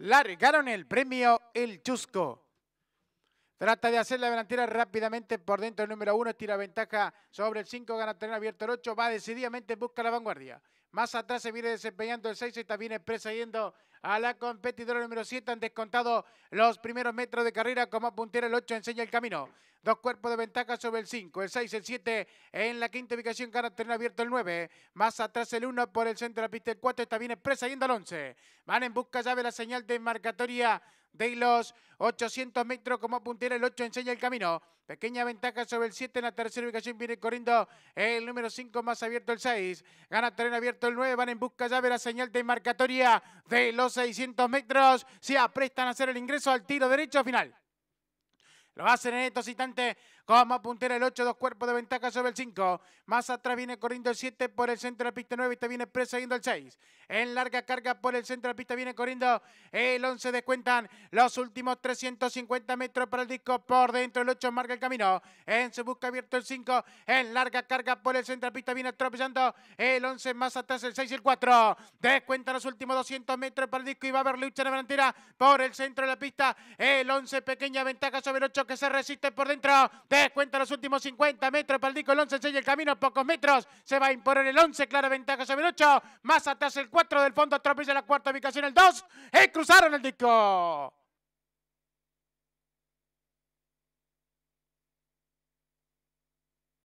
Largaron el premio El Chusco. Trata de hacer la delantera rápidamente por dentro el número uno. tira ventaja sobre el 5, gana terreno abierto el 8, va decididamente, busca la vanguardia. Más atrás se viene desempeñando el 6, está bien presa yendo a la competidora número 7. Han descontado los primeros metros de carrera como puntera el 8, enseña el camino. Dos cuerpos de ventaja sobre el 5, el 6, el 7 en la quinta ubicación, gana terreno abierto el 9. Más atrás el 1 por el centro de la pista el 4, está bien expresa yendo al 11. Van en busca ya la señal de marcatoria de los 800 metros como puntera el 8 enseña el camino. Pequeña ventaja sobre el 7 en la tercera ubicación viene corriendo el número 5 más abierto el 6. Gana terreno abierto el 9, van en busca ya de la señal de marcatoria de los 600 metros. Se aprestan a hacer el ingreso al tiro derecho final. Lo hacen en estos instantes como puntera el 8, dos cuerpos de ventaja sobre el 5. Más atrás viene corriendo el 7 por el centro de la pista 9 y te viene yendo el 6. En larga carga por el centro de la pista viene corriendo el 11. Descuentan los últimos 350 metros para el disco por dentro. del 8 marca el camino. En su busca abierto el 5. En larga carga por el centro de la pista viene atropellando el 11. Más atrás el 6 y el 4. Descuentan los últimos 200 metros para el disco y va a haber lucha en la delantera por el centro de la pista. El 11 pequeña ventaja sobre el 8 que se resiste por dentro. Descuenta los últimos 50 metros para el disco, El 11 enseña el camino a pocos metros. Se va a imponer el 11. Clara ventaja sobre el 8. Más atrás el 4 del fondo. Atropella la cuarta ubicación el 2. Y ¡Eh, cruzaron el disco